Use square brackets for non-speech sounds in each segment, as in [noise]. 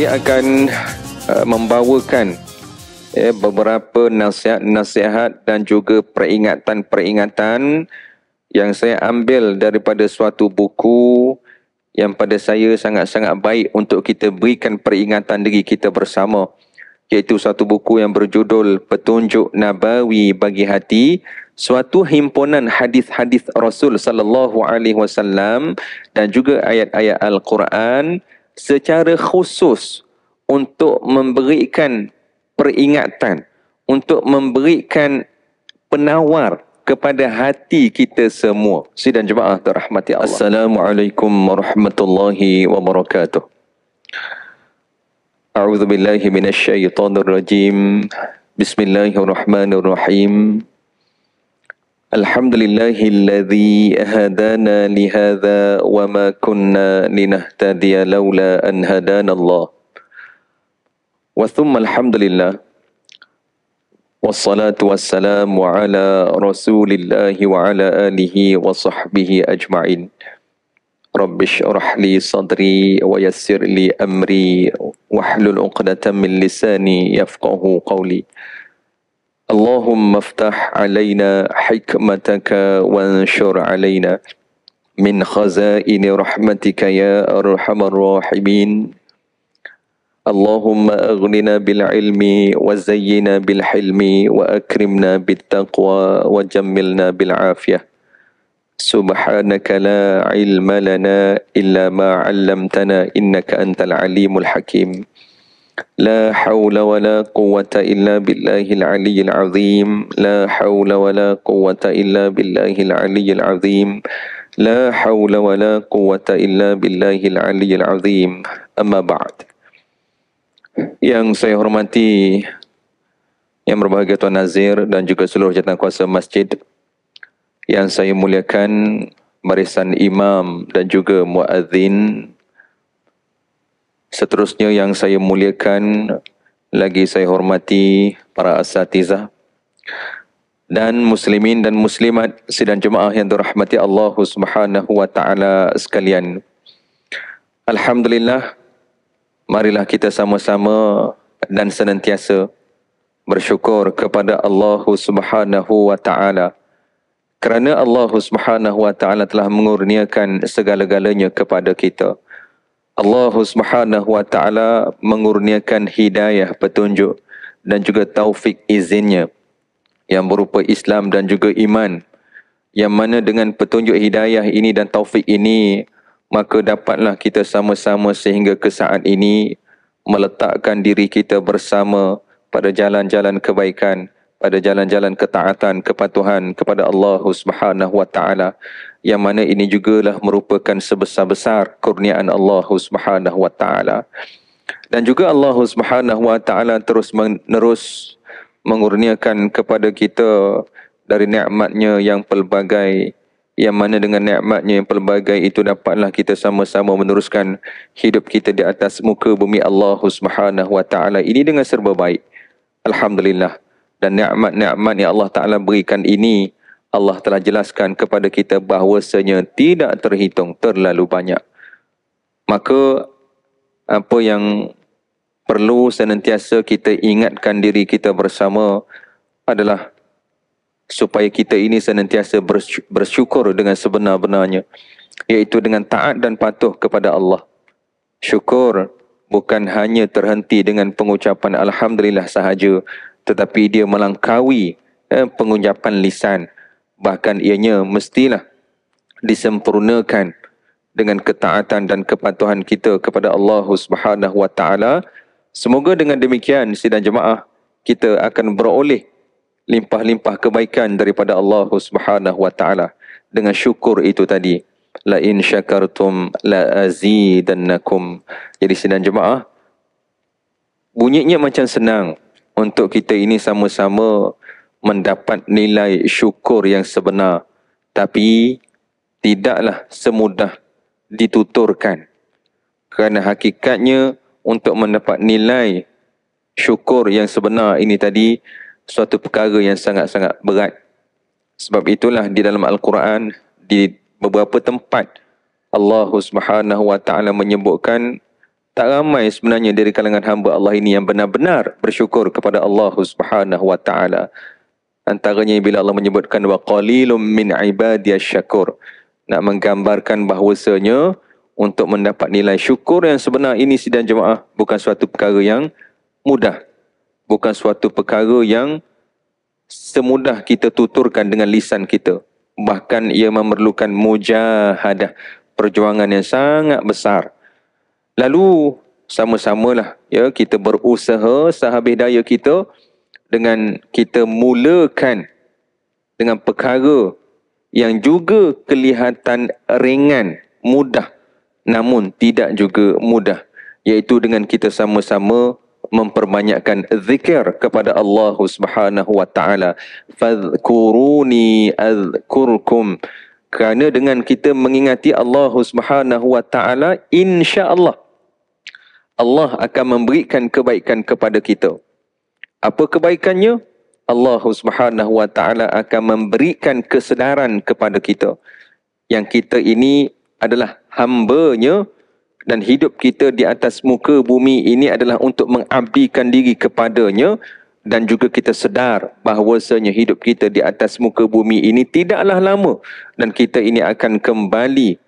saya akan uh, membawakan uh, beberapa nasihat-nasihat dan juga peringatan-peringatan yang saya ambil daripada suatu buku yang pada saya sangat-sangat baik untuk kita berikan peringatan diri kita bersama iaitu satu buku yang berjudul Petunjuk Nabawi bagi Hati suatu himpunan hadis-hadis Rasul sallallahu alaihi wasallam dan juga ayat-ayat al-Quran ayat ayat al quran secara khusus untuk memberikan peringatan untuk memberikan penawar kepada hati kita semua. Sidang jemaah terahmati Allah. Assalamualaikum warahmatullahi wabarakatuh. A'udzu billahi minasy syaithanir rajim. Bismillahirrahmanirrahim. الحمد لله الذي هدانا لهذا وما كنا لنهتدي لولا أن هدانا الله وثم الحمد لله والصلاة والسلام على رسول الله وعلى آله وصحبه أجمعين رب اشرح لي صدري ويسر لي أمري واحلل عقدة من لساني يفقه قولي اللهم افتح علينا حكمتك وانشر علينا من خزائن رحمتك يا أرحم الراحمين اللهم أغننا بالعلم وزينا بالحلم وأكرمنا بالتقوى وجملنا بالعافية سبحانك لا علم لنا إلا ما علمتنا إنك أنت العليم الحكيم لا حول ولا قوة إلا بالله العلي العظيم لا حول ولا قوة إلا بالله العلي العظيم لا حول ولا قوة إلا بالله العلي العظيم أما بعد Yang saya hormati Yang berbahagia Tuan Nazir dan juga seluruh jatuh kuasa masjid Yang saya muliakan Barisan Imam dan juga Muadzin Seterusnya yang saya muliakan lagi saya hormati para asatizah dan muslimin dan muslimat sidan jemaah yang dirahmati Allah Subhanahu wa taala sekalian. Alhamdulillah marilah kita sama-sama dan senantiasa bersyukur kepada Allah Subhanahu wa taala kerana Allah Subhanahu wa taala telah mengurniakan segala-galanya kepada kita. Allah Subhanahu wa taala mengurniakan hidayah petunjuk dan juga taufik izinnya yang berupa Islam dan juga iman yang mana dengan petunjuk hidayah ini dan taufik ini maka dapatlah kita sama-sama sehingga ke saat ini meletakkan diri kita bersama pada jalan-jalan kebaikan pada jalan-jalan ketaatan kepatuhan kepada Allah Subhanahu wa taala yang mana ini jugalah merupakan sebesar-besar kurniaan Allah Subhanahu wa taala. Dan juga Allah Subhanahu wa taala terus menerus mengurniakan kepada kita dari nikmatnya yang pelbagai yang mana dengan nikmatnya yang pelbagai itu dapatlah kita sama-sama meneruskan hidup kita di atas muka bumi Allah Subhanahu wa taala ini dengan serba baik. Alhamdulillah. Dan nikmat-nikmat yang Allah Taala berikan ini Allah telah jelaskan kepada kita bahawasanya tidak terhitung terlalu banyak. Maka apa yang perlu senantiasa kita ingatkan diri kita bersama adalah supaya kita ini senantiasa bersyukur dengan sebenar-benarnya iaitu dengan taat dan patuh kepada Allah. Syukur bukan hanya terhenti dengan pengucapan alhamdulillah sahaja tetapi dia melangkawi eh, pengucapan lisan bahkan ianya mestilah disempurnakan dengan ketaatan dan kepatuhan kita kepada Allah Subhanahu wa taala. Semoga dengan demikian sidang jemaah kita akan beroleh limpah-limpah kebaikan daripada Allah Subhanahu wa taala dengan syukur itu tadi. La in syakartum la azidannakum. Jadi sidang jemaah bunyinya macam senang untuk kita ini sama-sama mendapat nilai syukur yang sebenar tapi tidaklah semudah dituturkan kerana hakikatnya untuk mendapat nilai syukur yang sebenar ini tadi suatu perkara yang sangat-sangat berat sebab itulah di dalam al-Quran di beberapa tempat Allah Subhanahu wa taala menyebutkan tak ramai sebenarnya dari kalangan hamba Allah ini yang benar-benar bersyukur kepada Allah Subhanahu wa taala antaranya bila Allah menyebutkan wa qalilum min ibadiyash syakur nak menggambarkan bahawasanya untuk mendapat nilai syukur yang sebenar ini sidang jemaah bukan suatu perkara yang mudah bukan suatu perkara yang semudah kita tuturkan dengan lisan kita bahkan ia memerlukan mujahadah perjuangan yang sangat besar lalu sama-samalah ya kita berusaha sahabat daya kita dengan kita mulakan dengan perkara yang juga kelihatan ringan, mudah namun tidak juga mudah iaitu dengan kita sama-sama memperbanyakkan zikir kepada Allah Subhanahu wa taala fadhkuruni azkurkum kerana dengan kita mengingati Allah Subhanahu wa taala insyaallah Allah akan memberikan kebaikan kepada kita apa kebaikannya? Allah Subhanahu Wa Taala akan memberikan kesedaran kepada kita yang kita ini adalah hamba-Nya dan hidup kita di atas muka bumi ini adalah untuk mengabdikan diri kepada-Nya dan juga kita sedar bahawasanya hidup kita di atas muka bumi ini tidaklah lama dan kita ini akan kembali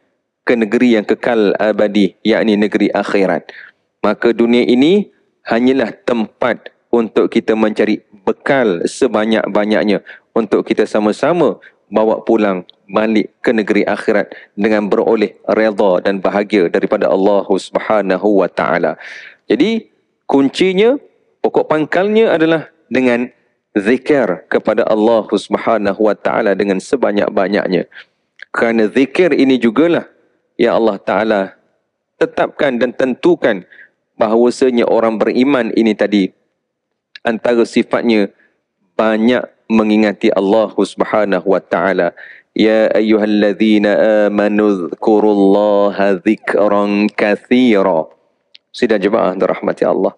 ke negeri yang kekal abadi yakni negeri akhirat maka dunia ini hanyalah tempat untuk kita mencari bekal sebanyak-banyaknya untuk kita sama-sama bawa pulang balik ke negeri akhirat dengan beroleh redha dan bahagia daripada Allah Subhanahu wa taala. Jadi kuncinya pokok pangkalnya adalah dengan zikir kepada Allah Subhanahu wa taala dengan sebanyak-banyaknya. Kerana zikir ini jugalah ya Allah taala tetapkan dan tentukan bahawasanya orang beriman ini tadi antara sifatnya banyak mengingati Allah Subhanahu wa taala. Ya ayyuhalladzina amanu dzkurullaha dzikran katsira. Sidang jemaah dirahmati Allah.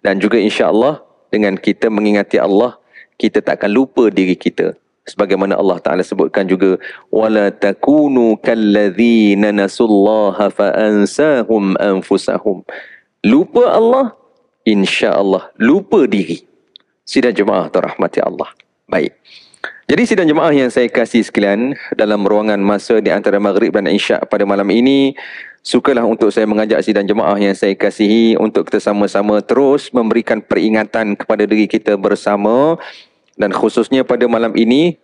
Dan juga insya-Allah dengan kita mengingati Allah, kita tak akan lupa diri kita. Sebagaimana Allah Taala sebutkan juga wala takunu kallazina nasullaha fa anfusahum. Lupa Allah Insyaallah lupa diri. Sidang jemaah terahmati Allah. Baik. Jadi sidang jemaah yang saya kasih sekalian dalam ruangan masa di antara Maghrib dan Isyak pada malam ini Sukalah untuk saya mengajak sidang jemaah yang saya kasihi untuk kita sama-sama terus memberikan peringatan kepada diri kita bersama dan khususnya pada malam ini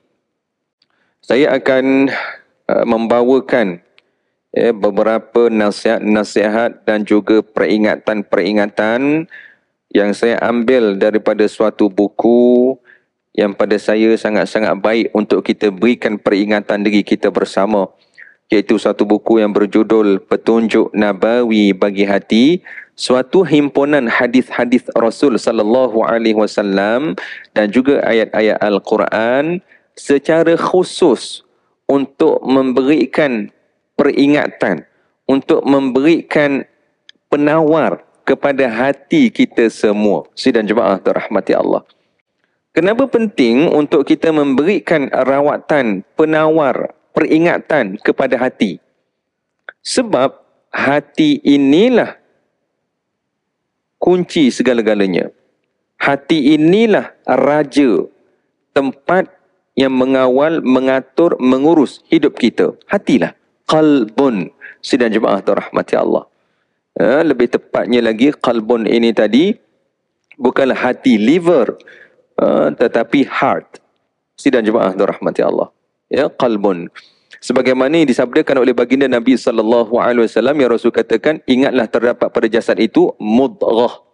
saya akan eh, membawakan eh, beberapa nasihat-nasihat dan juga peringatan-peringatan yang saya ambil daripada suatu buku yang pada saya sangat-sangat baik untuk kita berikan peringatan diri kita bersama iaitu satu buku yang berjudul Petunjuk Nabawi bagi Hati suatu himpunan hadis-hadis Rasul sallallahu alaihi wasallam dan juga ayat-ayat al-Quran secara khusus untuk memberikan peringatan untuk memberikan penawar kepada hati kita semua. Sidang jemaah terahmati Allah. Kenapa penting untuk kita memberikan rawatan, penawar, peringatan kepada hati? Sebab hati inilah kunci segala-galanya. Hati inilah raja tempat yang mengawal, mengatur, mengurus hidup kita. Hatilah. Qalbun. Sidang jemaah terahmati Allah. Eh, lebih tepatnya lagi kalbon ini tadi bukanlah hati liver eh, tetapi heart sidang jemaah doa rahmati ya Allah ya kalbun sebagaimana yang disabdakan oleh baginda Nabi sallallahu alaihi wasallam yang Rasul katakan ingatlah terdapat pada jasad itu mudghah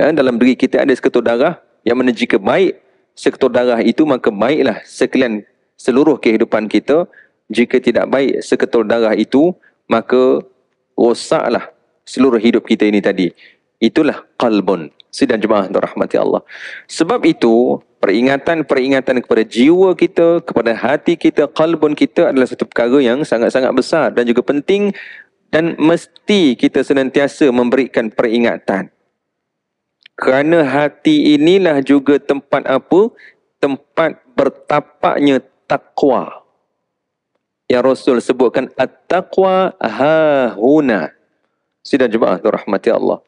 ya, dalam diri kita ada seketul darah yang mana kebaik baik sektor darah itu maka baiklah sekalian seluruh kehidupan kita jika tidak baik seketul darah itu maka rosaklah seluruh hidup kita ini tadi. Itulah qalbun. Sidang jemaah untuk rahmati Allah. Sebab itu, peringatan-peringatan kepada jiwa kita, kepada hati kita, qalbun kita adalah satu perkara yang sangat-sangat besar dan juga penting dan mesti kita senantiasa memberikan peringatan. Kerana hati inilah juga tempat apa? Tempat bertapaknya taqwa. Ya Rasul sebutkan at-taqwa ha huna. Sidang jemaah tu rahmati Allah.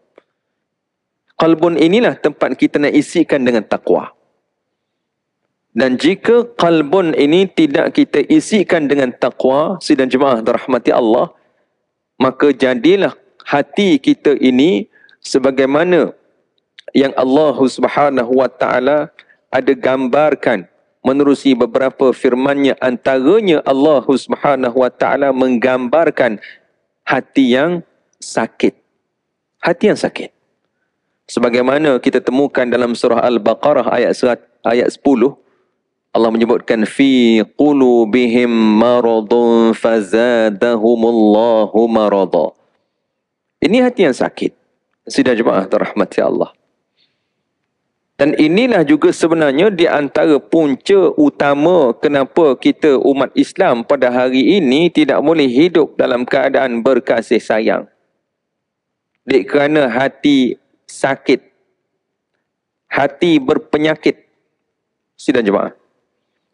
Kalbun inilah tempat kita nak isikan dengan takwa. Dan jika kalbun ini tidak kita isikan dengan takwa, sidang jemaah tu rahmati Allah, maka jadilah hati kita ini sebagaimana yang Allah Subhanahu wa taala ada gambarkan menerusi beberapa firman-Nya antaranya Allah Subhanahu wa taala menggambarkan hati yang sakit. Hati yang sakit. Sebagaimana kita temukan dalam surah Al-Baqarah ayat surat, ayat 10 Allah menyebutkan fi qulubihim maradun fazadahumullahu marada. Ini hati yang sakit. Sidang jemaah terahmati Allah. Dan inilah juga sebenarnya di antara punca utama kenapa kita umat Islam pada hari ini tidak boleh hidup dalam keadaan berkasih sayang. Dek kerana hati sakit. Hati berpenyakit. Sidang jemaah.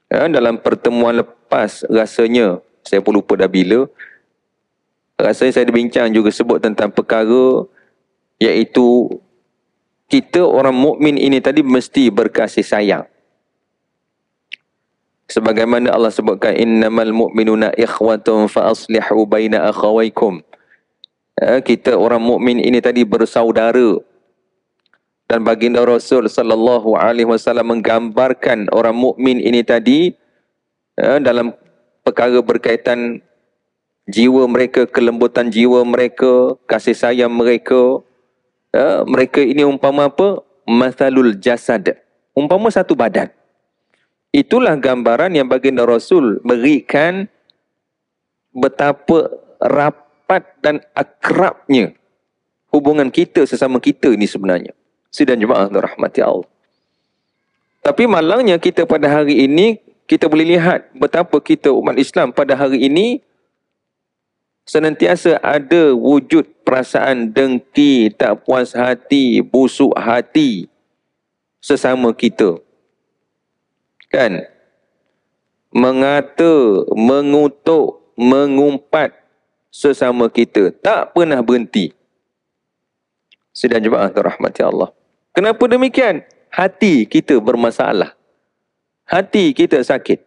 Ya, dalam pertemuan lepas rasanya, saya pun lupa dah bila. Rasanya saya dibincang juga sebut tentang perkara iaitu kita orang mukmin ini tadi mesti berkasih sayang. Sebagaimana Allah sebutkan innamal mu'minuna ikhwatun fa aslihu baina akhawaykum. Eh, kita orang mukmin ini tadi bersaudara dan baginda Rasul sallallahu alaihi wasallam menggambarkan orang mukmin ini tadi eh, dalam perkara berkaitan jiwa mereka kelembutan jiwa mereka kasih sayang mereka eh, mereka ini umpama apa Masalul jasad umpama satu badan itulah gambaran yang baginda Rasul berikan betapa rapat rapat dan akrabnya hubungan kita sesama kita ini sebenarnya. Sidang jemaah dan rahmati Allah. Tapi malangnya kita pada hari ini, kita boleh lihat betapa kita umat Islam pada hari ini senantiasa ada wujud perasaan dengki, tak puas hati, busuk hati sesama kita. Kan? Mengata, mengutuk, mengumpat, sesama kita tak pernah berhenti. Sedang jemaah tu rahmati Allah. Kenapa demikian? Hati kita bermasalah. Hati kita sakit.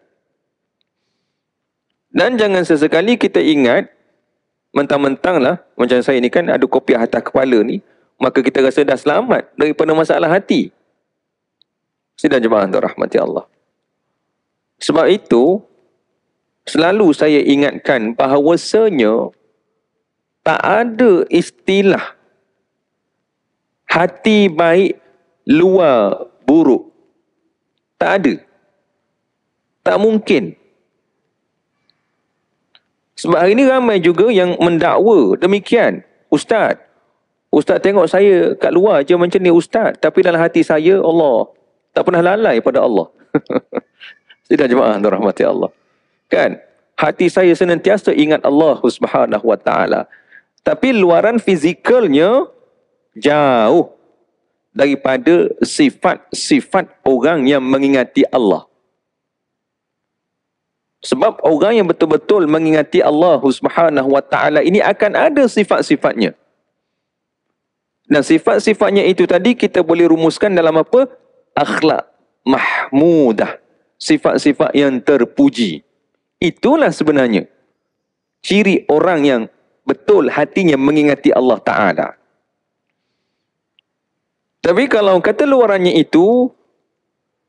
Dan jangan sesekali kita ingat mentang-mentanglah macam saya ni kan ada kopi atas kepala ni maka kita rasa dah selamat daripada masalah hati. Sedang jemaah tu rahmati Allah. Sebab itu selalu saya ingatkan bahawasanya tak ada istilah hati baik luar buruk. Tak ada. Tak mungkin. Sebab hari ini ramai juga yang mendakwa demikian. Ustaz. Ustaz tengok saya kat luar je macam ni Ustaz. Tapi dalam hati saya Allah. Tak pernah lalai pada Allah. Sudah [laughs] jemaah antara Allah kan hati saya senantiasa ingat Allah Subhanahu wa taala tapi luaran fizikalnya jauh daripada sifat-sifat orang yang mengingati Allah sebab orang yang betul-betul mengingati Allah Subhanahu wa taala ini akan ada sifat-sifatnya dan sifat-sifatnya itu tadi kita boleh rumuskan dalam apa akhlak mahmudah sifat-sifat yang terpuji. Itulah sebenarnya ciri orang yang betul hatinya mengingati Allah Ta'ala. Tapi kalau kata luarannya itu,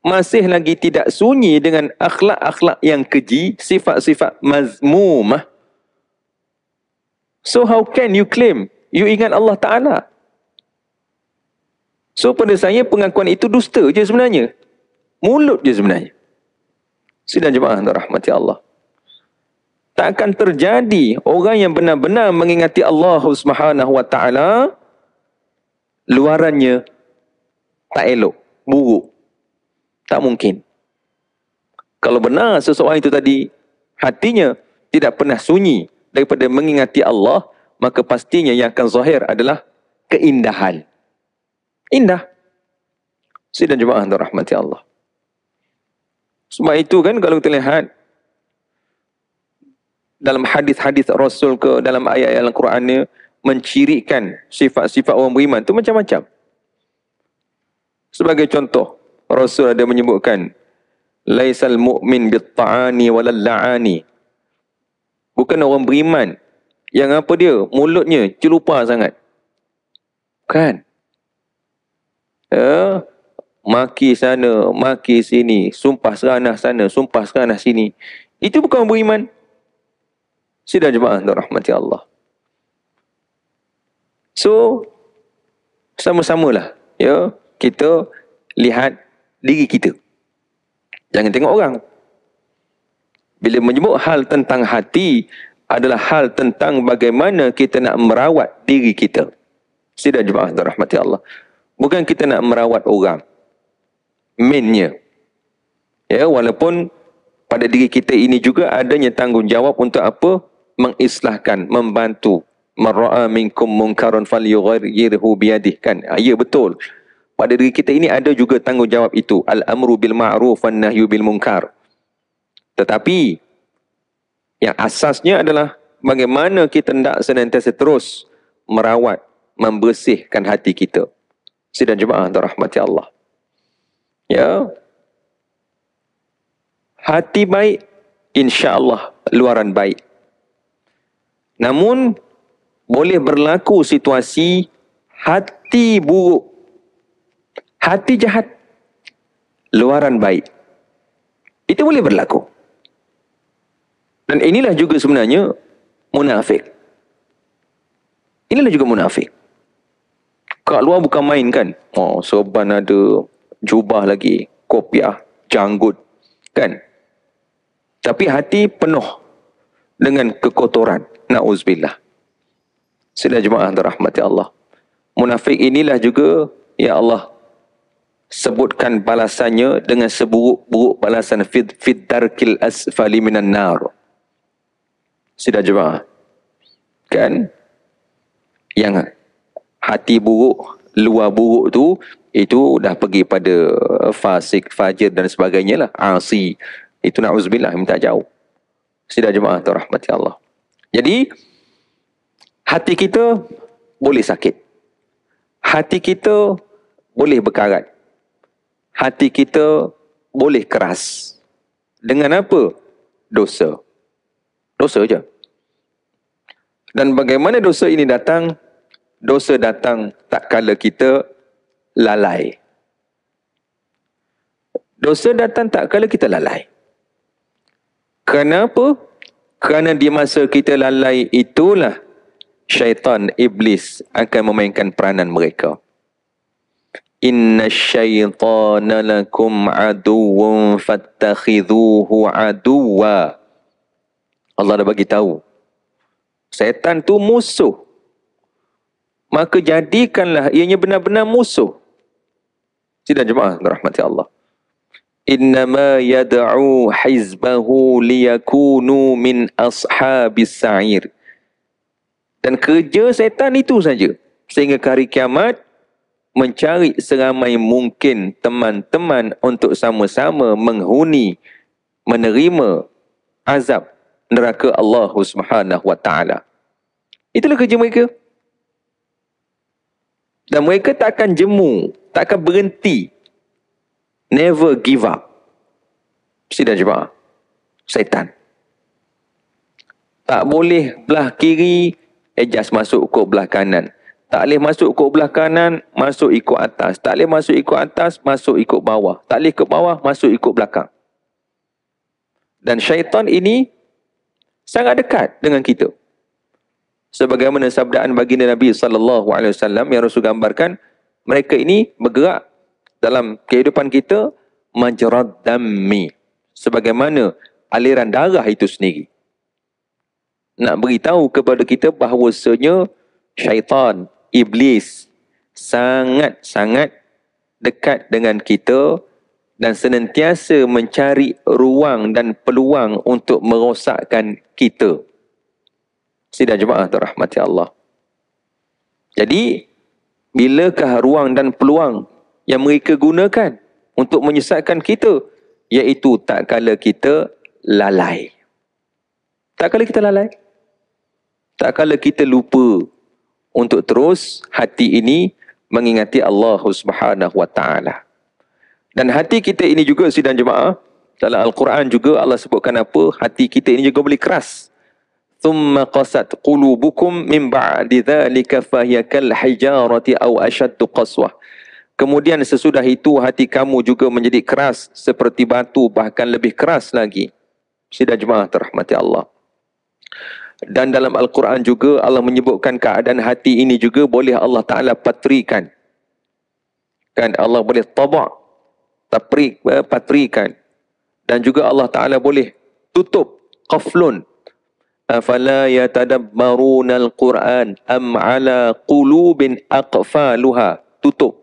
masih lagi tidak sunyi dengan akhlak-akhlak yang keji, sifat-sifat mazmumah. So how can you claim you ingat Allah Ta'ala? So pada saya pengakuan itu dusta je sebenarnya. Mulut je sebenarnya. Sidang jemaah rahmati Allah tak akan terjadi orang yang benar-benar mengingati Allah Subhanahu Wa Taala luarannya tak elok, buruk. Tak mungkin. Kalau benar seseorang itu tadi hatinya tidak pernah sunyi daripada mengingati Allah, maka pastinya yang akan zahir adalah keindahan. Indah. Sidang jemaah dan rahmati Allah. Sebab itu kan kalau kita lihat dalam hadis-hadis Rasul ke dalam ayat-ayat al Quran ni mencirikan sifat-sifat orang beriman tu macam-macam. Sebagai contoh, Rasul ada menyebutkan laisal mu'min bit'ani wal la'ani. Bukan orang beriman yang apa dia? Mulutnya celupa sangat. kan? Ya, maki sana, maki sini, sumpah seranah sana, sumpah seranah sini. Itu bukan beriman. Sila jemaah untuk rahmati Allah. So, sama-samalah. Ya, kita lihat diri kita. Jangan tengok orang. Bila menyebut hal tentang hati adalah hal tentang bagaimana kita nak merawat diri kita. Sila jemaah untuk rahmati Allah. Bukan kita nak merawat orang. Mainnya. Ya, walaupun pada diri kita ini juga adanya tanggungjawab untuk apa? mengislahkan, membantu. Mar'a minkum munkarun falyughayyirhu biyadih kan. Ha, ya betul. Pada diri kita ini ada juga tanggungjawab itu. Al-amru bil ma'ruf wan nahyu bil munkar. Tetapi yang asasnya adalah bagaimana kita hendak senantiasa terus merawat, membersihkan hati kita. Sidang jemaah antara rahmati Allah. Ya. Hati baik, insya Allah luaran baik. Namun boleh berlaku situasi hati buruk. Hati jahat. Luaran baik. Itu boleh berlaku. Dan inilah juga sebenarnya munafik. Inilah juga munafik. Kat luar bukan main kan? Oh, soban ada jubah lagi, kopiah, janggut. Kan? Tapi hati penuh dengan kekotoran. Na'uzubillah. Sila jemaah rahmati Allah. Munafik inilah juga, Ya Allah, sebutkan balasannya dengan seburuk-buruk balasan fid, fid darkil asfali minan nar. Sila jemaah. Kan? Yang hati buruk, luar buruk tu, itu dah pergi pada fasik, fajir dan sebagainya lah. Asi. Itu na'uzubillah, minta jauh. Sila jemaah, rahmati Allah. Jadi hati kita boleh sakit. Hati kita boleh berkarat. Hati kita boleh keras. Dengan apa? Dosa. Dosa saja. Dan bagaimana dosa ini datang? Dosa datang tak kala kita lalai. Dosa datang tak kala kita lalai. Kenapa? Kerana di masa kita lalai itulah syaitan iblis akan memainkan peranan mereka. Inna syaitana lakum aduun, fattakhidhuhu aduwa. Allah dah bagi tahu. Syaitan tu musuh. Maka jadikanlah ianya benar-benar musuh. Sidang jemaah rahmati Allah. Innama يدعو hizbahu liyakunu min أصحاب sair. dan kerja setan itu saja sehingga hari kiamat mencari seramai mungkin teman-teman untuk sama-sama menghuni menerima azab neraka Allah Subhanahu wa taala itulah kerja mereka dan mereka tak akan jemu tak akan berhenti Never give up. Sidang jemaah. Setan Tak boleh belah kiri, adjust masuk ke belah kanan. Tak boleh masuk ke belah kanan, masuk ikut atas. Tak boleh masuk ikut atas, masuk ikut bawah. Tak boleh ke bawah, masuk ikut belakang. Dan syaitan ini sangat dekat dengan kita. Sebagaimana sabdaan baginda Nabi sallallahu alaihi wasallam yang Rasul gambarkan, mereka ini bergerak dalam kehidupan kita majrad dammi sebagaimana aliran darah itu sendiri nak beritahu kepada kita bahawasanya syaitan iblis sangat sangat dekat dengan kita dan senantiasa mencari ruang dan peluang untuk merosakkan kita sidang jemaah terahmati Allah jadi bilakah ruang dan peluang yang mereka gunakan untuk menyesatkan kita iaitu tak kala kita lalai. Tak kala kita lalai. Tak kala kita lupa untuk terus hati ini mengingati Allah Subhanahu wa taala. Dan hati kita ini juga sidang jemaah dalam al-Quran juga Allah sebutkan apa hati kita ini juga boleh keras. Thumma qasat qulubukum min ba'di dhalika fahiya kal hijarati aw ashaddu qaswah. Kemudian sesudah itu hati kamu juga menjadi keras seperti batu bahkan lebih keras lagi. Sidang jemaah terahmati Allah. Dan dalam Al-Quran juga Allah menyebutkan keadaan hati ini juga boleh Allah Ta'ala patrikan. Kan Allah boleh tabak, taprik, eh, patrikan. Dan juga Allah Ta'ala boleh tutup, qaflun. Afala yatadabbaruna Al-Quran am ala qulubin aqfaluha. Tutup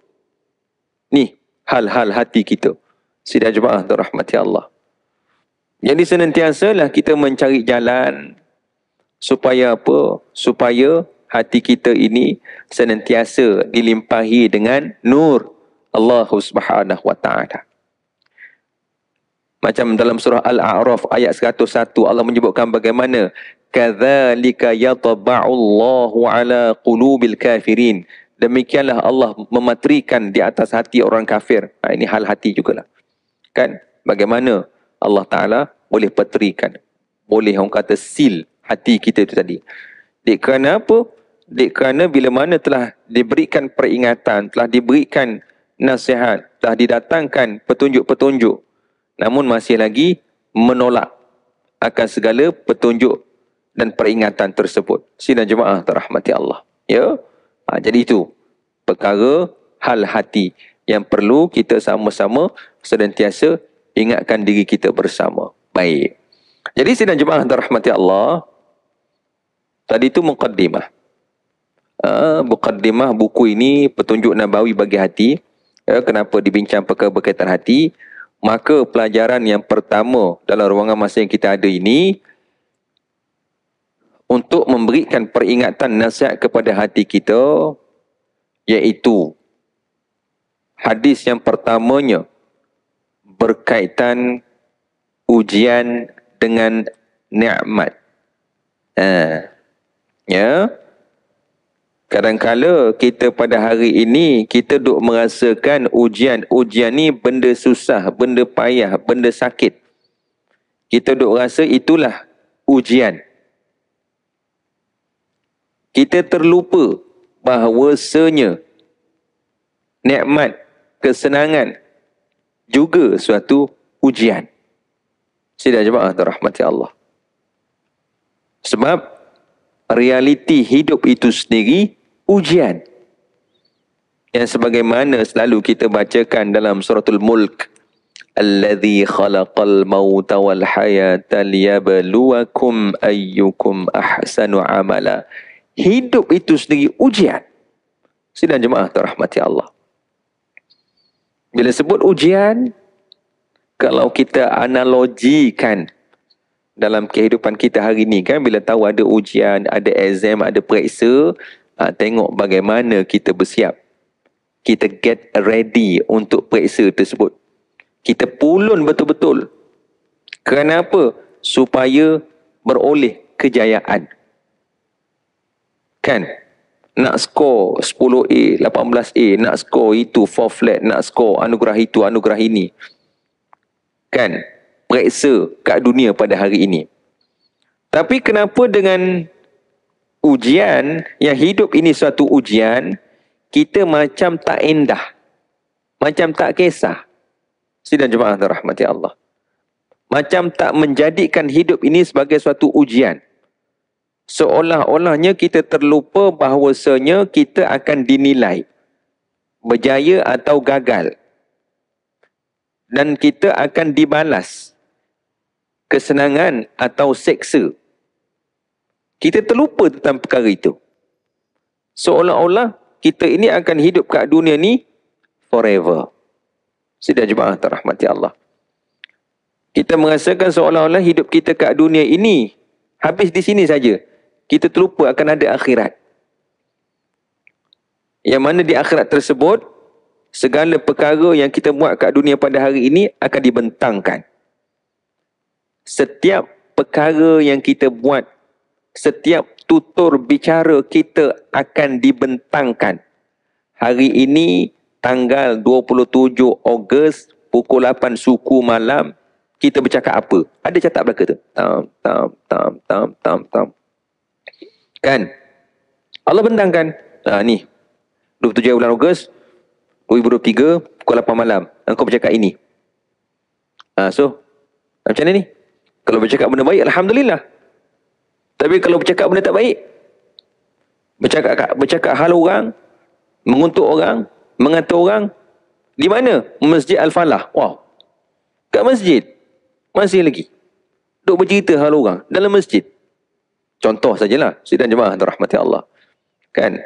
hal-hal hati kita. Sidang jemaah tu rahmati ya Allah. Jadi senantiasa lah kita mencari jalan supaya apa? Supaya hati kita ini senantiasa dilimpahi dengan nur Allah Subhanahu wa taala. Macam dalam surah Al-A'raf ayat 101 Allah menyebutkan bagaimana kadzalika yatba'u Allahu ala qulubil kafirin Demikianlah Allah mematrikan di atas hati orang kafir. Ha, ini hal hati juga lah, Kan? Bagaimana Allah Ta'ala boleh petrikan. Boleh orang kata seal hati kita itu tadi. Dek kerana apa? Dek kerana bila mana telah diberikan peringatan, telah diberikan nasihat, telah didatangkan petunjuk-petunjuk. Namun masih lagi menolak akan segala petunjuk dan peringatan tersebut. Sina jemaah terahmati Allah. Ya? Yeah? Ha, jadi itu perkara hal hati yang perlu kita sama-sama sentiasa ingatkan diri kita bersama. Baik. Jadi sidang jemaah rahmati Allah tadi itu mukaddimah. Uh, ha, mukaddimah buku ini petunjuk nabawi bagi hati. Uh, kenapa dibincang perkara berkaitan hati? Maka pelajaran yang pertama dalam ruangan masa yang kita ada ini untuk memberikan peringatan nasihat kepada hati kita iaitu hadis yang pertamanya berkaitan ujian dengan nikmat. Ha. Ya. Kadangkala kita pada hari ini kita duk merasakan ujian-ujian ni benda susah, benda payah, benda sakit. Kita duk rasa itulah ujian kita terlupa bahawasanya nikmat kesenangan juga suatu ujian. Sidang jemaah rahmati Allah. Sebab realiti hidup itu sendiri ujian. Yang sebagaimana selalu kita bacakan dalam suratul mulk. Alladhi khalaqal mawta wal hayata liyabluwakum ayyukum ahsanu amalah hidup itu sendiri ujian. Sidang jemaah terahmati Allah. Bila sebut ujian, kalau kita analogikan dalam kehidupan kita hari ini kan, bila tahu ada ujian, ada exam, ada periksa, ha, tengok bagaimana kita bersiap. Kita get ready untuk periksa tersebut. Kita pulun betul-betul. Kenapa? Supaya beroleh kejayaan, Kan? Nak skor 10A, 18A, nak skor itu, 4 flat, nak skor anugerah itu, anugerah ini. Kan? Periksa kat dunia pada hari ini. Tapi kenapa dengan ujian, yang hidup ini suatu ujian, kita macam tak indah. Macam tak kisah. Sidang Jemaah Rahmati Allah. Macam tak menjadikan hidup ini sebagai suatu ujian seolah-olahnya kita terlupa bahawasanya kita akan dinilai berjaya atau gagal dan kita akan dibalas kesenangan atau seksa kita terlupa tentang perkara itu seolah-olah kita ini akan hidup kat dunia ni forever sidang jemaah terahmati Allah kita merasakan seolah-olah hidup kita kat dunia ini habis di sini saja kita terlupa akan ada akhirat. Yang mana di akhirat tersebut, segala perkara yang kita buat kat dunia pada hari ini akan dibentangkan. Setiap perkara yang kita buat, setiap tutur bicara kita akan dibentangkan. Hari ini tanggal 27 Ogos pukul 8 suku malam kita bercakap apa? Ada catat belaka tu. Tam tam tam tam tam tam. Kan? Allah bentangkan Ha, ah, ni. 27 bulan Ogos. 2023. Pukul 8 malam. Engkau bercakap ini. Ha, so. Macam mana ni? Kalau bercakap benda baik. Alhamdulillah. Tapi kalau bercakap benda tak baik. Bercakap, bercakap hal orang. Menguntuk orang. Mengatur orang. Di mana? Masjid Al-Falah. Wow. Kat masjid. Masih lagi. Duk bercerita hal orang. Dalam masjid. Contoh sajalah. Sidan jemaah antara rahmati Allah. Kan?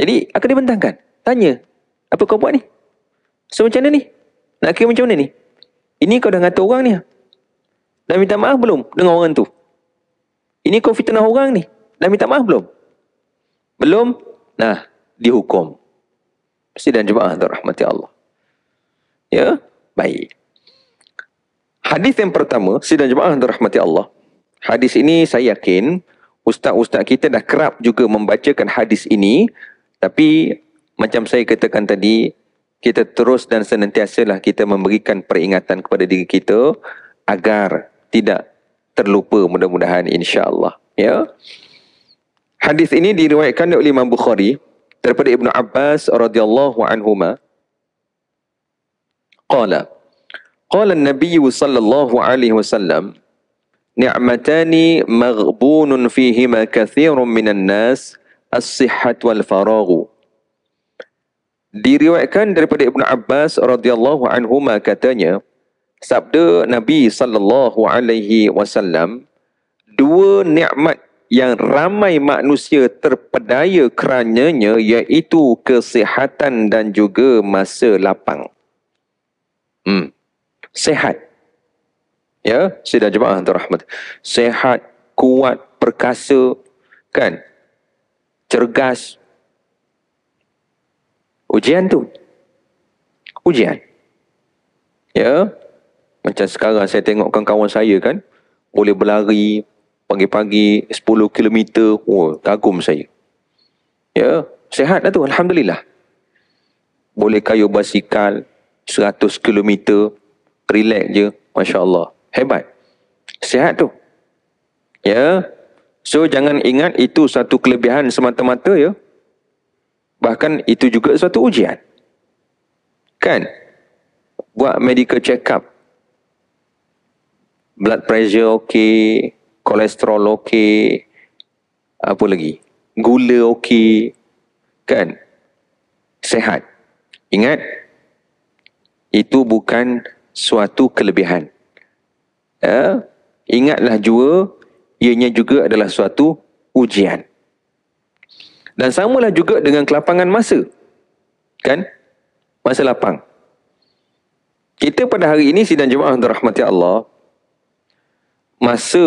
Jadi, akan dibentangkan. Tanya. Apa kau buat ni? So, macam mana ni? Nak kira macam mana ni? Ini kau dah kata orang ni. Ah? Dah minta maaf belum dengan orang tu? Ini kau fitnah orang ni. Dah minta maaf belum? Belum? Nah, dihukum. Sidan jemaah antara rahmati Allah. Ya? Baik. Hadis yang pertama, sidang jemaah antara rahmati Allah. Hadis ini saya yakin ustaz-ustaz kita dah kerap juga membacakan hadis ini tapi macam saya katakan tadi kita terus dan senantiasalah kita memberikan peringatan kepada diri kita agar tidak terlupa mudah-mudahan insya-Allah ya. Hadis ini diriwayatkan oleh Imam Bukhari daripada Ibnu Abbas radhiyallahu anhu ma qala qala an-nabiy sallallahu alaihi wasallam ni'matani maghbunun fihima kathirun minan nas as-sihhat wal faraghu diriwayatkan daripada Ibnu Abbas radhiyallahu anhu katanya sabda Nabi sallallahu alaihi wasallam dua nikmat yang ramai manusia terpedaya kerananya iaitu kesihatan dan juga masa lapang. Hmm. Sehat ya sidah jemaah rahmat sehat kuat perkasa kan cergas ujian tu ujian ya macam sekarang saya tengok kawan-kawan saya kan boleh berlari pagi-pagi 10 km oh kagum saya ya sehat lah tu alhamdulillah boleh kayuh basikal 100 km relax je masya-Allah hebat sihat tu ya so jangan ingat itu satu kelebihan semata-mata ya bahkan itu juga satu ujian kan buat medical check up blood pressure okey kolesterol okey apa lagi gula okey kan sehat ingat itu bukan suatu kelebihan eh, ingatlah jua ianya juga adalah suatu ujian. Dan samalah juga dengan kelapangan masa. Kan? Masa lapang. Kita pada hari ini sidang jemaah rahmati Allah. Masa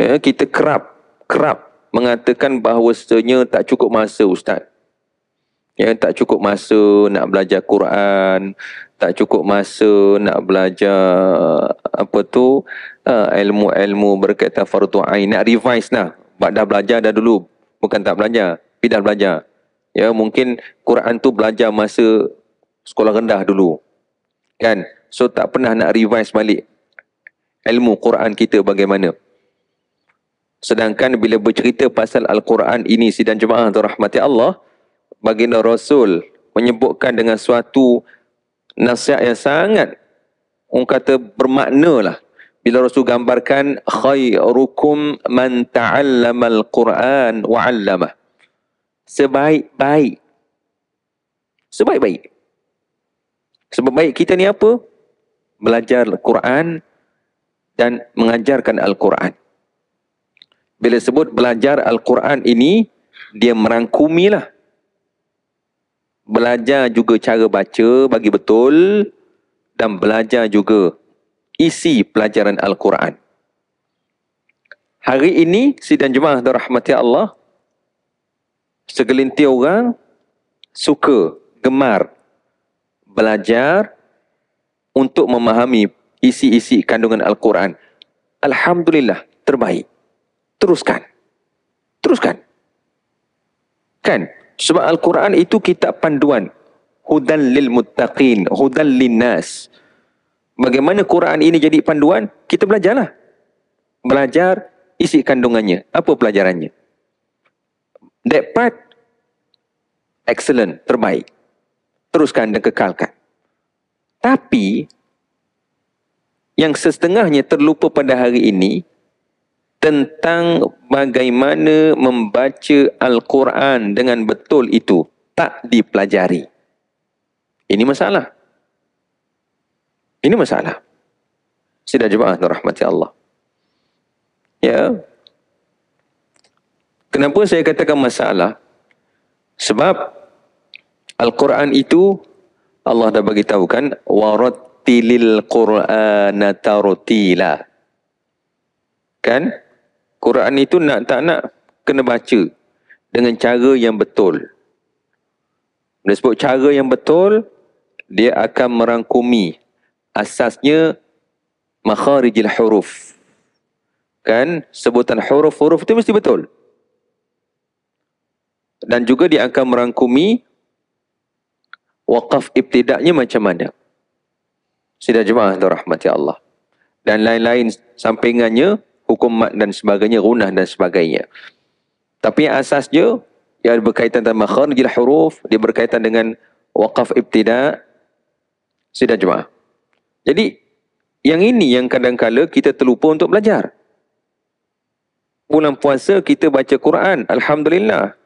ya, kita kerap, kerap mengatakan bahawa tak cukup masa Ustaz ya tak cukup masa nak belajar Quran tak cukup masa nak belajar apa tu ilmu eh, ilmu-ilmu berkaitan fardu ain nak revise lah dah belajar dah dulu bukan tak belajar tapi dah belajar ya mungkin Quran tu belajar masa sekolah rendah dulu kan so tak pernah nak revise balik ilmu Quran kita bagaimana sedangkan bila bercerita pasal al-Quran ini sidang jemaah tu rahmati Allah baginda Rasul menyebutkan dengan suatu nasihat yang sangat orang kata bermakna lah. Bila Rasul gambarkan khairukum man ta'allama al-Quran wa'allamah. Sebaik-baik. Sebaik-baik. Sebab baik kita ni apa? Belajar Al-Quran dan mengajarkan Al-Quran. Bila sebut belajar Al-Quran ini, dia merangkumilah belajar juga cara baca bagi betul dan belajar juga isi pelajaran Al-Quran. Hari ini sidang jemaah rahmati Allah segelintir orang suka gemar belajar untuk memahami isi-isi kandungan Al-Quran. Alhamdulillah terbaik. Teruskan. Teruskan. Kan? Sebab Al-Quran itu kitab panduan. Hudan lil muttaqin, hudan lin nas. Bagaimana Quran ini jadi panduan? Kita belajarlah. Belajar isi kandungannya. Apa pelajarannya? That part, excellent, terbaik. Teruskan dan kekalkan. Tapi, yang setengahnya terlupa pada hari ini, tentang bagaimana membaca Al-Quran dengan betul itu tak dipelajari. Ini masalah. Ini masalah. Sidah jemaah rahmati Allah. Ya. Kenapa saya katakan masalah? Sebab Al-Quran itu Allah dah bagi tahu kan warattilil Quran tartila. Kan? Quran itu nak tak nak kena baca dengan cara yang betul. Bila sebut cara yang betul, dia akan merangkumi asasnya makharijil huruf. Kan? Sebutan huruf-huruf itu mesti betul. Dan juga dia akan merangkumi waqaf ibtidaknya macam mana. Sidah jemaah dan rahmati Allah. Dan lain-lain sampingannya hukum mat dan sebagainya, runah dan sebagainya. Tapi yang asas je, yang berkaitan dengan makharijil huruf, dia berkaitan dengan waqaf ibtida sidah jemaah. Jadi, yang ini yang kadangkala kita terlupa untuk belajar. Bulan puasa kita baca Quran, Alhamdulillah.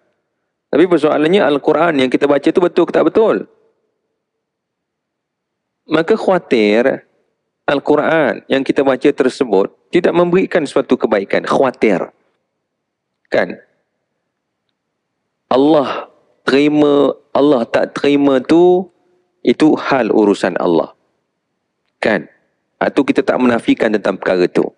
Tapi persoalannya Al-Quran yang kita baca tu betul ke tak betul? Maka khawatir Al-Quran yang kita baca tersebut tidak memberikan suatu kebaikan khawatir kan Allah terima Allah tak terima tu itu hal urusan Allah kan atau ha, kita tak menafikan tentang perkara tu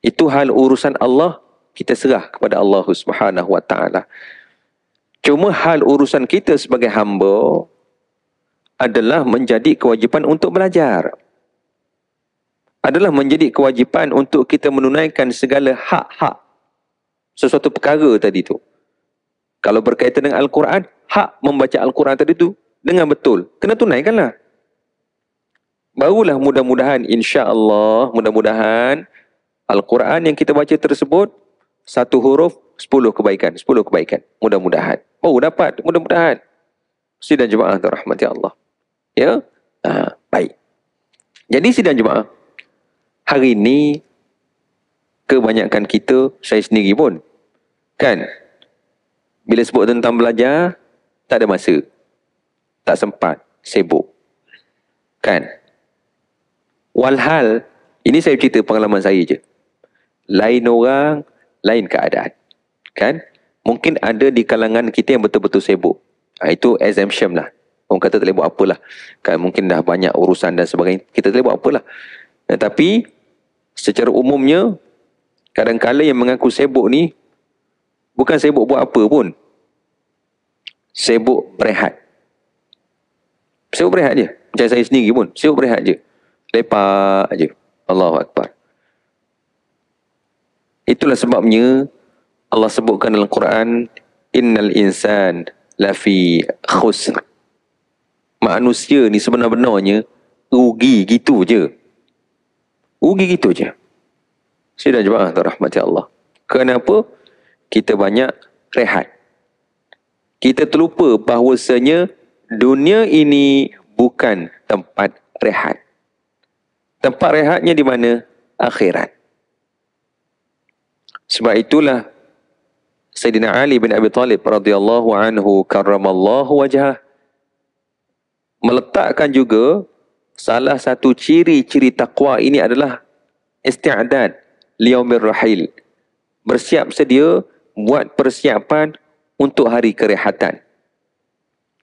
itu hal urusan Allah kita serah kepada Allah Subhanahu Wa Taala cuma hal urusan kita sebagai hamba adalah menjadi kewajipan untuk belajar adalah menjadi kewajipan untuk kita menunaikan segala hak-hak sesuatu perkara tadi tu. Kalau berkaitan dengan Al-Quran, hak membaca Al-Quran tadi tu dengan betul. Kena tunaikanlah. Barulah mudah-mudahan, insya Allah, mudah-mudahan Al-Quran yang kita baca tersebut, satu huruf, sepuluh kebaikan. Sepuluh kebaikan. Mudah-mudahan. Oh, dapat. Mudah-mudahan. Sidang jemaah, rahmati Allah. Ya? Ha, baik. Jadi sidang jemaah, hari ni kebanyakan kita saya sendiri pun kan bila sebut tentang belajar tak ada masa tak sempat sibuk kan walhal ini saya cerita pengalaman saya je lain orang lain keadaan kan mungkin ada di kalangan kita yang betul-betul sibuk ha, itu assumption lah orang kata tak boleh buat apalah kan mungkin dah banyak urusan dan sebagainya kita tak boleh buat apalah tetapi ya, secara umumnya kadang-kadang yang mengaku sibuk ni bukan sibuk buat apa pun sibuk berehat sibuk berehat je macam saya sendiri pun sibuk berehat je lepak je Allahu Akbar itulah sebabnya Allah sebutkan dalam Quran innal insan lafi khusr manusia ni sebenar-benarnya rugi gitu je Rugi gitu je. Sidan jemaah rahmati Allah. Kenapa? Kita banyak rehat. Kita terlupa bahawasanya dunia ini bukan tempat rehat. Tempat rehatnya di mana? Akhirat. Sebab itulah Sayyidina Ali bin Abi Talib radhiyallahu anhu karramallahu wajah meletakkan juga salah satu ciri-ciri takwa ini adalah isti'dad liyaumir rahil. Bersiap sedia buat persiapan untuk hari kerehatan.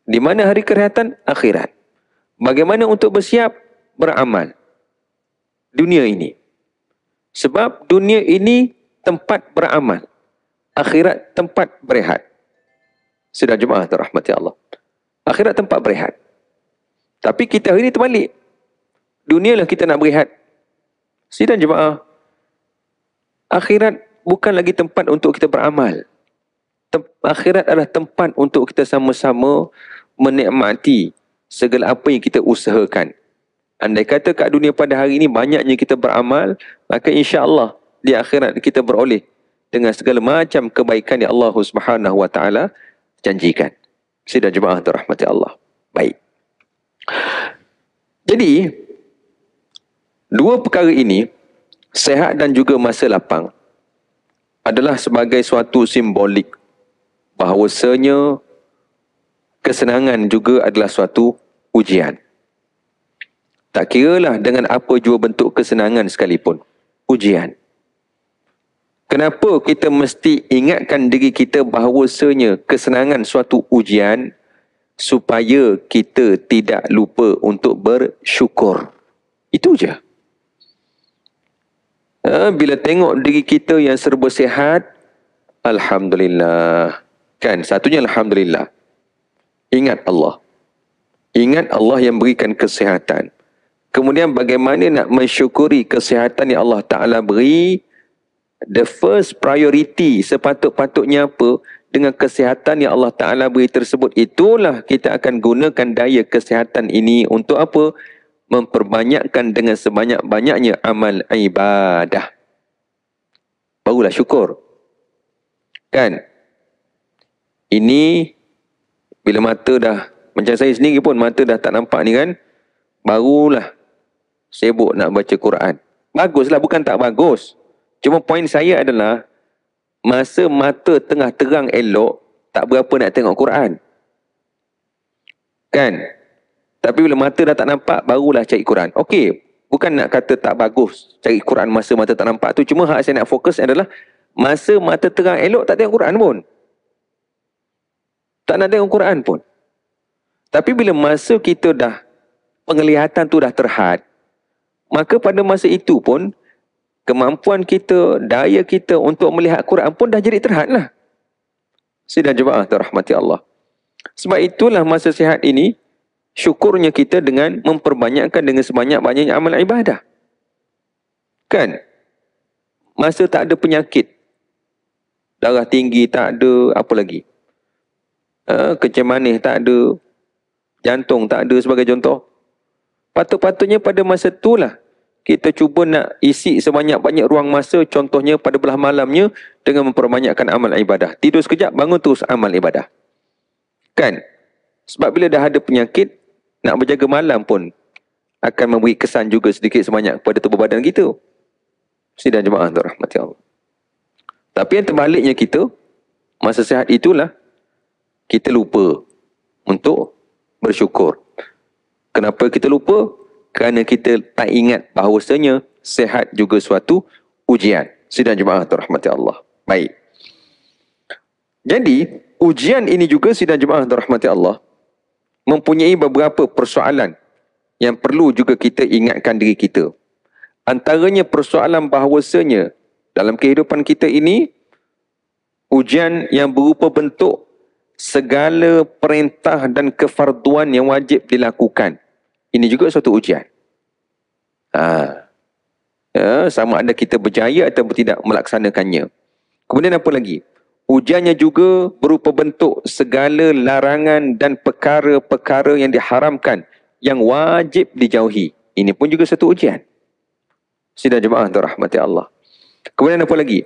Di mana hari kerehatan? Akhirat. Bagaimana untuk bersiap? Beramal. Dunia ini. Sebab dunia ini tempat beramal. Akhirat tempat berehat. Sudah jemaah terahmati Allah. Akhirat tempat berehat. Tapi kita hari ini terbalik. Dunialah kita nak berehat. Sidang jemaah. Akhirat bukan lagi tempat untuk kita beramal. Tem- akhirat adalah tempat untuk kita sama-sama menikmati segala apa yang kita usahakan. Andai kata kat dunia pada hari ini banyaknya kita beramal, maka insya Allah di akhirat kita beroleh dengan segala macam kebaikan yang Allah Subhanahu Wa Taala janjikan. Sidang jemaah terahmati Allah. Baik. Jadi, Dua perkara ini, sehat dan juga masa lapang, adalah sebagai suatu simbolik bahawasanya kesenangan juga adalah suatu ujian. Tak kira lah dengan apa jua bentuk kesenangan sekalipun, ujian. Kenapa kita mesti ingatkan diri kita bahawasanya kesenangan suatu ujian supaya kita tidak lupa untuk bersyukur. Itu je. Ha, bila tengok diri kita yang serba sihat, Alhamdulillah. Kan, satunya Alhamdulillah. Ingat Allah. Ingat Allah yang berikan kesihatan. Kemudian bagaimana nak mensyukuri kesihatan yang Allah Ta'ala beri, the first priority sepatut-patutnya apa, dengan kesihatan yang Allah Ta'ala beri tersebut, itulah kita akan gunakan daya kesihatan ini untuk apa? memperbanyakkan dengan sebanyak-banyaknya amal ibadah. Barulah syukur. Kan? Ini bila mata dah macam saya sendiri pun mata dah tak nampak ni kan barulah sibuk nak baca Quran. Baguslah bukan tak bagus. Cuma poin saya adalah masa mata tengah terang elok tak berapa nak tengok Quran. Kan? Tapi bila mata dah tak nampak, barulah cari Quran. Okey, bukan nak kata tak bagus cari Quran masa mata tak nampak tu. Cuma hak saya nak fokus adalah masa mata terang elok tak tengok Quran pun. Tak nak tengok Quran pun. Tapi bila masa kita dah penglihatan tu dah terhad, maka pada masa itu pun kemampuan kita, daya kita untuk melihat Quran pun dah jadi terhad lah. Sidang jemaah terahmati Allah. Sebab itulah masa sihat ini, syukurnya kita dengan memperbanyakkan dengan sebanyak-banyaknya amal ibadah. Kan? Masa tak ada penyakit. Darah tinggi tak ada, apa lagi? Uh, kecil manis tak ada. Jantung tak ada sebagai contoh. Patut-patutnya pada masa itulah kita cuba nak isi sebanyak-banyak ruang masa contohnya pada belah malamnya dengan memperbanyakkan amal ibadah. Tidur sekejap, bangun terus amal ibadah. Kan? Sebab bila dah ada penyakit, nak berjaga malam pun akan memberi kesan juga sedikit sebanyak kepada tubuh badan kita. Sidang jemaah tu rahmati Allah. Tapi yang terbaliknya kita, masa sehat itulah kita lupa untuk bersyukur. Kenapa kita lupa? Kerana kita tak ingat bahawasanya sehat juga suatu ujian. Sidang jemaah tu rahmati Allah. Baik. Jadi, ujian ini juga sidang jemaah tu rahmati Allah mempunyai beberapa persoalan yang perlu juga kita ingatkan diri kita. Antaranya persoalan bahawasanya dalam kehidupan kita ini, ujian yang berupa bentuk segala perintah dan kefarduan yang wajib dilakukan. Ini juga suatu ujian. Ha. Ya, sama ada kita berjaya atau tidak melaksanakannya. Kemudian apa lagi? Ujiannya juga berupa bentuk segala larangan dan perkara-perkara yang diharamkan yang wajib dijauhi. Ini pun juga satu ujian. Sidang jemaah untuk rahmati Allah. Kemudian apa lagi?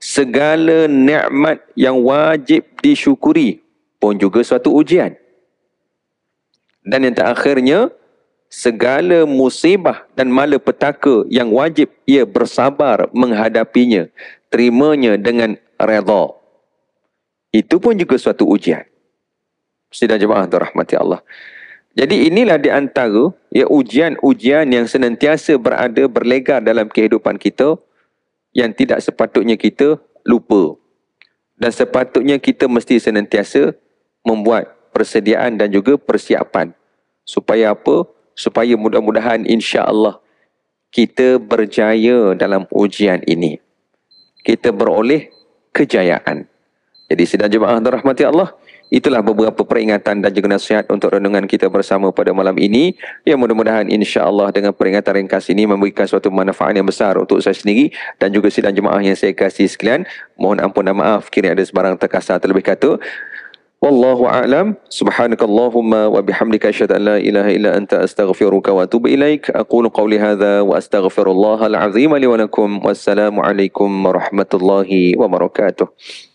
Segala nikmat yang wajib disyukuri pun juga suatu ujian. Dan yang terakhirnya, segala musibah dan malapetaka yang wajib ia bersabar menghadapinya, terimanya dengan redha. Itu pun juga suatu ujian. Sidang jemaah tu rahmati Allah. Jadi inilah di antara ya ujian-ujian yang senantiasa berada berlegar dalam kehidupan kita yang tidak sepatutnya kita lupa. Dan sepatutnya kita mesti senantiasa membuat persediaan dan juga persiapan. Supaya apa? Supaya mudah-mudahan insya Allah kita berjaya dalam ujian ini. Kita beroleh kejayaan. Jadi sidang jemaah rahmati Allah Itulah beberapa peringatan dan juga nasihat untuk renungan kita bersama pada malam ini. Yang mudah-mudahan insya Allah dengan peringatan ringkas ini memberikan suatu manfaat yang besar untuk saya sendiri dan juga sidang jemaah yang saya kasih sekalian. Mohon ampun dan maaf kini ada sebarang terkasar terlebih kata. Wallahu a'lam. Subhanakallahumma wa bihamdika asyhadu an la ilaha illa anta astaghfiruka wa atubu ilaik. Aqulu qawli hadza wa astaghfirullahal azim li wa lakum. Wassalamu alaikum warahmatullahi wabarakatuh.